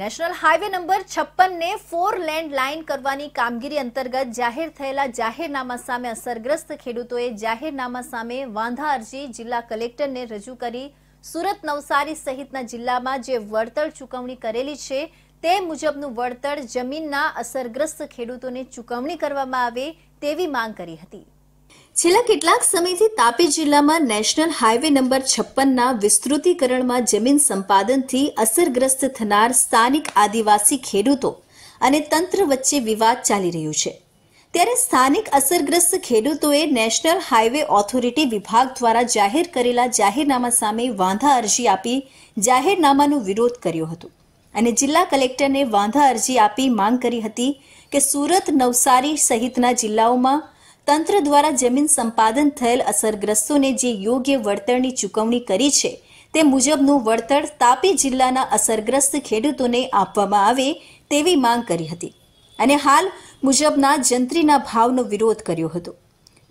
national highway number છપ્પનને four land line કરવાની કામગીરી અંતર્ગત જાહેર થયેલા જાહેરનામા સામે અસરગ્રસ્ત ખેડૂતોએ જાહેરનામા સામે વાંધા અરજી જિલ્લા કલેક્ટરને રજૂ કરી સુરત નવસારી સહિતના જિલ્લામાં જે વળતર ચૂકવણી કરેલી છે તે મુજબનું વળતર જમીનના અસરગ્રસ્ત ખેડૂતોને ચૂકવણી કરવામાં આવે તેવી માંગ કરી હતી છેલ્લા કેટલાક સમયથી તાપી જિલ્લામાં નેશનલ હાઈવે નંબર છપ્પનના વિસ્તૃતીકરણમાં જમીન સંપાદનથી અસરગ્રસ્ત થનાર સ્થાનિક આદિવાસી ખેડૂતો અને તંત્ર વચ્ચે વિવાદ ચાલી રહ્યો છે ત્યારે સ્થાનિક અસરગ્રસ્ત ખેડૂતોએ નેશનલ હાઈવે ઓથોરિટી વિભાગ દ્વારા જાહેર કરેલા જાહેરનામા સામે વાંધા અરજી આપી જાહેરનામાનો વિરોધ કર્યો હતો અને જિલ્લા કલેક્ટરને વાંધા અરજી આપી માંગ કરી હતી કે સુરત નવસારી સહિતના જિલ્લાઓમાં તંત્ર દ્વારા જમીન સંપાદન થયેલ અસરગ્રસ્તોને જે યોગ્ય વળતરની ચૂકવણી કરી છે તે મુજબનું વળતર તાપી જિલ્લાના અસરગ્રસ્ત ખેડૂતોને આપવામાં આવે તેવી માંગ કરી હતી અને હાલ મુજબના જંત્રીના ભાવનો વિરોધ કર્યો હતો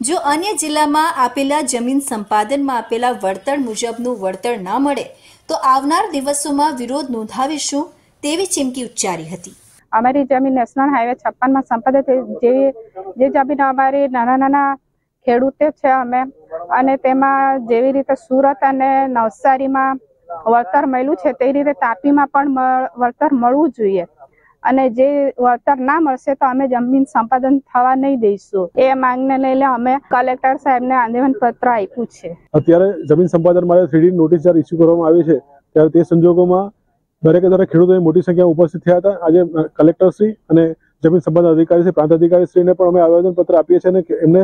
જો અન્ય જિલ્લામાં આપેલા જમીન સંપાદનમાં આપેલા વળતર મુજબનું વળતર ના મળે તો આવનાર દિવસોમાં વિરોધ નોંધાવીશું તેવી ચીમકી ઉચ્ચારી હતી અમારી જમીન નેશનલ હાઈવે છપ્પનમાં સંપાદિત જે જે જમીન અમારી નાના નાના ખેડૂતો છે અમે અને તેમાં જેવી રીતે સુરત અને નવસારીમાં વળતર મળ્યું છે તે રીતે તાપીમાં પણ વળતર મળવું જોઈએ અને જે વળતર ના મળશે તો અમે જમીન સંપાદન થવા નહીં દઈશું એ માંગને લઈને અમે કલેક્ટર સાહેબને આંદોલન પત્ર આપ્યું છે અત્યારે જમીન સંપાદન માટે થ્રીડી નોટિસ જ્યારે ઇસ્યુ કરવામાં આવી છે ત્યારે તે સંજોગોમાં દરેકે દરેક ખેડૂતોએ મોટી સંખ્યામાં ઉપસ્થિત થયા હતા આજે કલેક્ટરશ્રી અને જમીન સંબંધ અધિકારીશ્રી પ્રાંત અધિકારીશ્રીને પણ અમે આવેદનપત્ર આપીએ છીએ અને એમને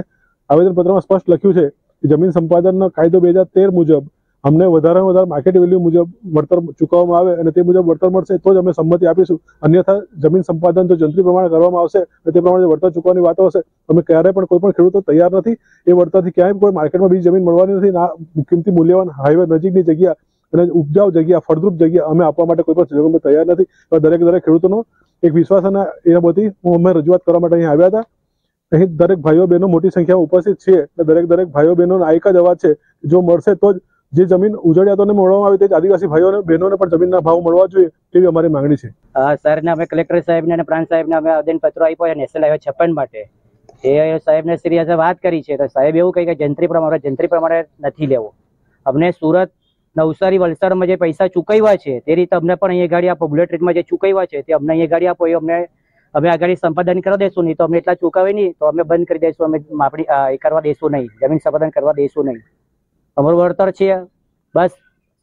આવેદનપત્રમાં સ્પષ્ટ લખ્યું છે કે જમીન સંપાદનનો કાયદો બે હજાર તેર મુજબ અમને વધારેમાં વધારે માર્કેટ વેલ્યુ મુજબ વળતર ચૂકવવામાં આવે અને તે મુજબ વળતર મળશે તો જ અમે સંમતિ આપીશું અન્યથા જમીન સંપાદન જો જંત્રી પ્રમાણે કરવામાં આવશે અને તે પ્રમાણે વળતર ચૂકવાની વાતો હશે અમે ક્યારે પણ કોઈ પણ ખેડૂતો તૈયાર નથી એ વળતરથી ક્યાંય કોઈ માર્કેટમાં બીજી જમીન મળવાની નથી ના કિંમતી મૂલ્યવાન હાઈવે નજીકની જગ્યા અને ઉપજાઉ જગ્યા ફળદ્રુપ જગ્યા અમે આપવા માટે કોઈ પણ સંજોગોમાં તૈયાર નથી એવા દરેક દરેક ખેડૂતોનો એક વિશ્વાસ અને એ બધી અમે રજૂઆત કરવા માટે અહીં આવ્યા હતા અહીં દરેક ભાઈઓ બહેનો મોટી સંખ્યામાં ઉપસ્થિત છે અને દરેક દરેક ભાઈઓ બહેનોનો આ એક જ અવાજ છે જો મળશે તો જ જે જમીન ઉજળિયાતોને મળવામાં આવે તે આદિવાસી ભાઈઓને બહેનોને પણ જમીનના ભાવ મળવા જોઈએ તેવી અમારી માંગણી છે સરને અમે કલેક્ટર સાહેબને અને પ્રાંત સાહેબને અમે આવેદનપત્રો આપ્યો છે નેશનલ હાઈવે છપ્પન માટે એ સાહેબને સિરિયસે વાત કરી છે તો સાહેબ એવું કહે કે જંત્રી પ્રમાણે જંત્રી પ્રમાણે નથી લેવો અમને સુરત નવસારી વલસાડમાં જે પૈસા ચૂકવ્યા છે તે રીતે અમને પણ અહીંયા ગાડી આપો બુલેટ ટ્રેનમાં જે ચૂકવ્યા છે તે અમને અહીંયા ગાડી આપો એ અમને અમે આગળ સંપાદન કરવા દેશું નહીં તો અમે એટલા ચૂકવે નહીં તો અમે બંધ કરી દઈશું અમે માપણી એ કરવા દેશું નહીં જમીન સંપાદન કરવા દેશું નહીં અમારું વળતર છે બસ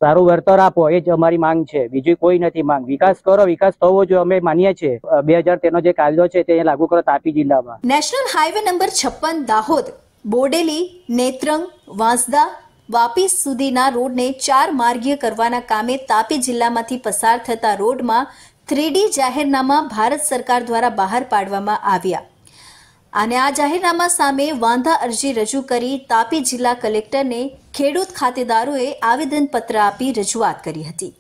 સારું વળતર આપો એ જ અમારી માંગ છે બીજી કોઈ નથી માંગ વિકાસ કરો વિકાસ થવો જોઈએ અમે માનીએ છીએ બે હજાર તેનો જે કાયદો છે તે લાગુ કરો તાપી જિલ્લામાં નેશનલ હાઈવે નંબર છપ્પન દાહોદ બોડેલી નેત્રંગ વાંસદા વાપી સુધીના રોડને ચાર માર્ગીય કરવાના કામે તાપી જિલ્લામાંથી પસાર થતા રોડમાં થ્રીડી જાહેરનામા ભારત સરકાર દ્વારા બહાર પાડવામાં આવ્યા અને આ જાહેરનામા સામે વાંધા અરજી રજૂ કરી તાપી જિલ્લા કલેક્ટરને ખેડૂત ખાતેદારોએ આવેદનપત્ર આપી રજૂઆત કરી હતી